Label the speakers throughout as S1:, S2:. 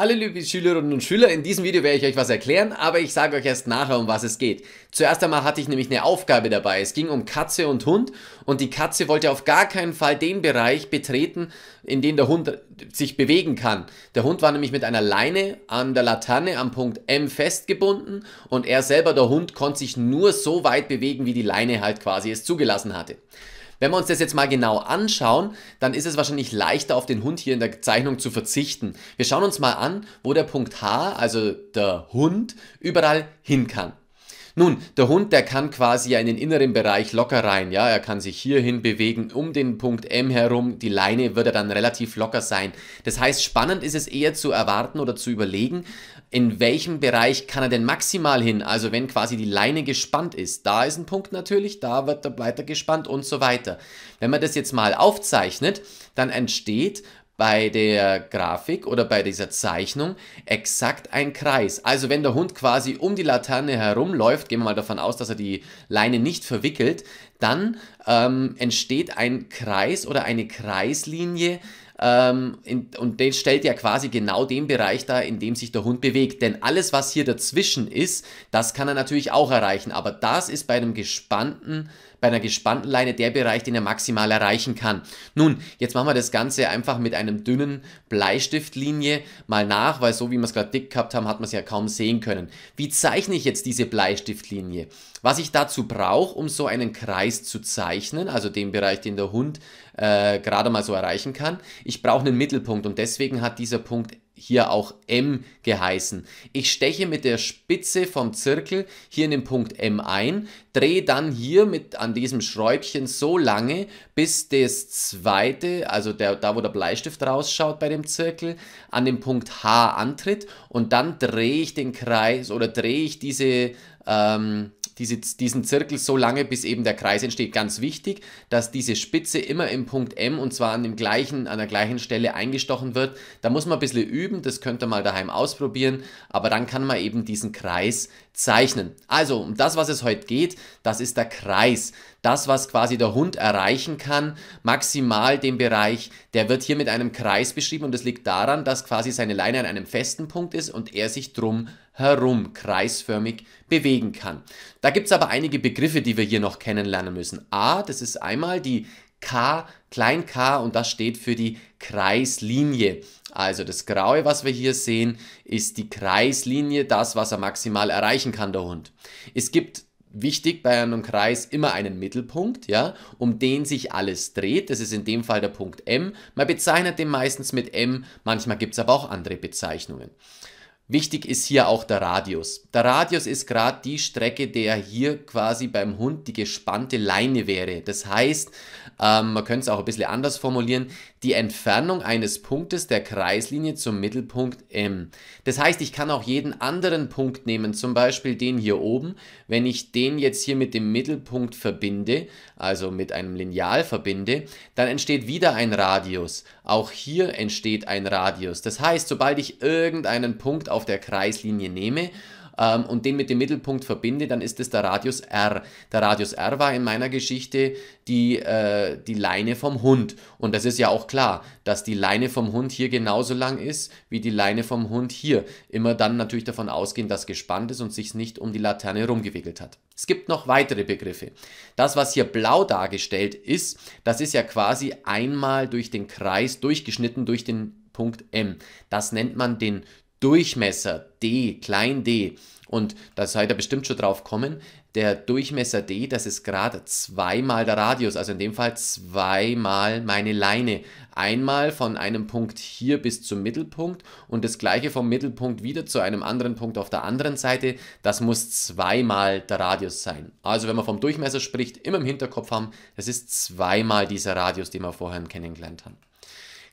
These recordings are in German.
S1: Hallo liebe Schülerinnen und Schüler, in diesem Video werde ich euch was erklären, aber ich sage euch erst nachher, um was es geht. Zuerst einmal hatte ich nämlich eine Aufgabe dabei. Es ging um Katze und Hund und die Katze wollte auf gar keinen Fall den Bereich betreten, in dem der Hund sich bewegen kann. Der Hund war nämlich mit einer Leine an der Laterne am Punkt M festgebunden und er selber, der Hund, konnte sich nur so weit bewegen, wie die Leine halt quasi es zugelassen hatte. Wenn wir uns das jetzt mal genau anschauen, dann ist es wahrscheinlich leichter auf den Hund hier in der Zeichnung zu verzichten. Wir schauen uns mal an, wo der Punkt H, also der Hund, überall hin kann. Nun, der Hund, der kann quasi ja in den inneren Bereich locker rein, ja, er kann sich hierhin bewegen, um den Punkt M herum, die Leine wird er dann relativ locker sein. Das heißt, spannend ist es eher zu erwarten oder zu überlegen, in welchem Bereich kann er denn maximal hin, also wenn quasi die Leine gespannt ist, da ist ein Punkt natürlich, da wird er weiter gespannt und so weiter. Wenn man das jetzt mal aufzeichnet, dann entsteht bei der Grafik oder bei dieser Zeichnung exakt ein Kreis. Also wenn der Hund quasi um die Laterne herumläuft, gehen wir mal davon aus, dass er die Leine nicht verwickelt, dann ähm, entsteht ein Kreis oder eine Kreislinie ähm, in, und den stellt ja quasi genau den Bereich dar, in dem sich der Hund bewegt. Denn alles, was hier dazwischen ist, das kann er natürlich auch erreichen. Aber das ist bei einem gespannten äh, bei einer gespannten Leine der Bereich, den er maximal erreichen kann. Nun, jetzt machen wir das Ganze einfach mit einem dünnen Bleistiftlinie mal nach, weil so wie wir es gerade dick gehabt haben, hat man es ja kaum sehen können. Wie zeichne ich jetzt diese Bleistiftlinie? Was ich dazu brauche, um so einen Kreis zu zeichnen, also den Bereich, den der Hund äh, gerade mal so erreichen kann, ich brauche einen Mittelpunkt und deswegen hat dieser Punkt hier auch M geheißen. Ich steche mit der Spitze vom Zirkel hier in den Punkt M ein, drehe dann hier mit an diesem Schräubchen so lange, bis das zweite, also der, da wo der Bleistift rausschaut bei dem Zirkel, an dem Punkt H antritt und dann drehe ich den Kreis oder drehe ich diese ähm, diese, diesen Zirkel so lange, bis eben der Kreis entsteht. Ganz wichtig, dass diese Spitze immer im Punkt M und zwar an, dem gleichen, an der gleichen Stelle eingestochen wird. Da muss man ein bisschen üben, das könnt ihr mal daheim ausprobieren, aber dann kann man eben diesen Kreis zeichnen. Also um das, was es heute geht, das ist der Kreis das, was quasi der Hund erreichen kann, maximal den Bereich, der wird hier mit einem Kreis beschrieben und das liegt daran, dass quasi seine Leine an einem festen Punkt ist und er sich drum herum kreisförmig bewegen kann. Da gibt es aber einige Begriffe, die wir hier noch kennenlernen müssen. A, das ist einmal die K, klein k und das steht für die Kreislinie. Also das Graue, was wir hier sehen, ist die Kreislinie, das, was er maximal erreichen kann, der Hund. Es gibt wichtig bei einem Kreis immer einen Mittelpunkt, ja, um den sich alles dreht. Das ist in dem Fall der Punkt M. Man bezeichnet den meistens mit M, manchmal gibt es aber auch andere Bezeichnungen. Wichtig ist hier auch der Radius. Der Radius ist gerade die Strecke, der hier quasi beim Hund die gespannte Leine wäre. Das heißt, ähm, man könnte es auch ein bisschen anders formulieren, die Entfernung eines Punktes der Kreislinie zum Mittelpunkt M. Das heißt, ich kann auch jeden anderen Punkt nehmen, zum Beispiel den hier oben. Wenn ich den jetzt hier mit dem Mittelpunkt verbinde, also mit einem Lineal verbinde, dann entsteht wieder ein Radius. Auch hier entsteht ein Radius. Das heißt, sobald ich irgendeinen Punkt auf auf der Kreislinie nehme ähm, und den mit dem Mittelpunkt verbinde, dann ist es der Radius R. Der Radius R war in meiner Geschichte die, äh, die Leine vom Hund. Und das ist ja auch klar, dass die Leine vom Hund hier genauso lang ist wie die Leine vom Hund hier. Immer dann natürlich davon ausgehen, dass gespannt ist und sich nicht um die Laterne rumgewickelt hat. Es gibt noch weitere Begriffe. Das, was hier blau dargestellt ist, das ist ja quasi einmal durch den Kreis durchgeschnitten durch den Punkt M. Das nennt man den Durchmesser d, klein d. Und da seid ihr bestimmt schon drauf kommen. Der Durchmesser d, das ist gerade zweimal der Radius, also in dem Fall zweimal meine Leine. Einmal von einem Punkt hier bis zum Mittelpunkt und das gleiche vom Mittelpunkt wieder zu einem anderen Punkt auf der anderen Seite. Das muss zweimal der Radius sein. Also wenn man vom Durchmesser spricht, immer im Hinterkopf haben, das ist zweimal dieser Radius, den wir vorher kennengelernt haben.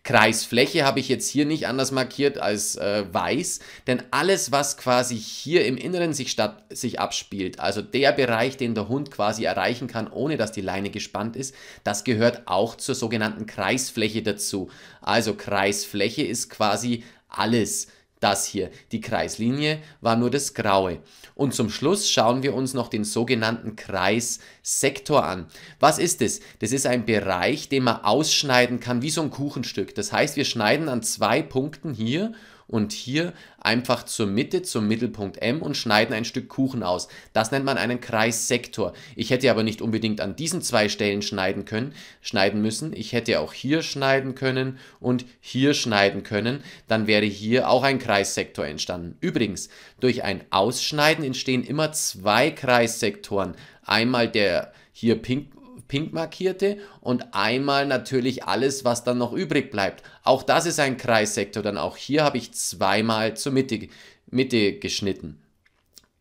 S1: Kreisfläche habe ich jetzt hier nicht anders markiert als äh, weiß, denn alles, was quasi hier im Inneren sich, statt, sich abspielt, also der Bereich, den der Hund quasi erreichen kann, ohne dass die Leine gespannt ist, das gehört auch zur sogenannten Kreisfläche dazu. Also Kreisfläche ist quasi alles. Das hier, die Kreislinie, war nur das Graue. Und zum Schluss schauen wir uns noch den sogenannten Kreissektor an. Was ist es? Das ist ein Bereich, den man ausschneiden kann, wie so ein Kuchenstück. Das heißt, wir schneiden an zwei Punkten hier und hier einfach zur Mitte, zum Mittelpunkt M und schneiden ein Stück Kuchen aus. Das nennt man einen Kreissektor. Ich hätte aber nicht unbedingt an diesen zwei Stellen schneiden können, schneiden müssen. Ich hätte auch hier schneiden können und hier schneiden können. Dann wäre hier auch ein Kreissektor entstanden. Übrigens, durch ein Ausschneiden entstehen immer zwei Kreissektoren. Einmal der hier pink, pink markierte und einmal natürlich alles, was dann noch übrig bleibt. Auch das ist ein Kreissektor, dann auch hier habe ich zweimal zur Mitte, Mitte geschnitten.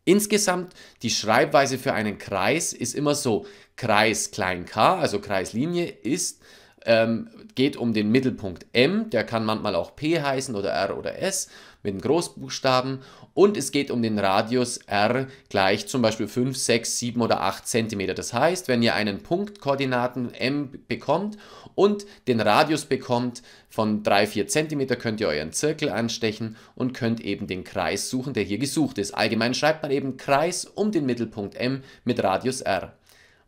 S1: Insgesamt die Schreibweise für einen Kreis ist immer so, Kreis klein k, also Kreislinie ist ähm, geht um den Mittelpunkt M, der kann manchmal auch P heißen oder R oder S mit den Großbuchstaben und es geht um den Radius R gleich zum Beispiel 5, 6, 7 oder 8 cm. Das heißt, wenn ihr einen Punktkoordinaten M bekommt und den Radius bekommt von 3, 4 cm, könnt ihr euren Zirkel anstechen und könnt eben den Kreis suchen, der hier gesucht ist. Allgemein schreibt man eben Kreis um den Mittelpunkt M mit Radius R.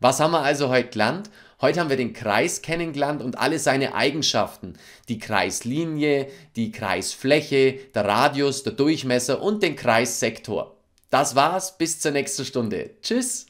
S1: Was haben wir also heute gelernt? Heute haben wir den Kreis kennengelernt und alle seine Eigenschaften. Die Kreislinie, die Kreisfläche, der Radius, der Durchmesser und den Kreissektor. Das war's, bis zur nächsten Stunde. Tschüss!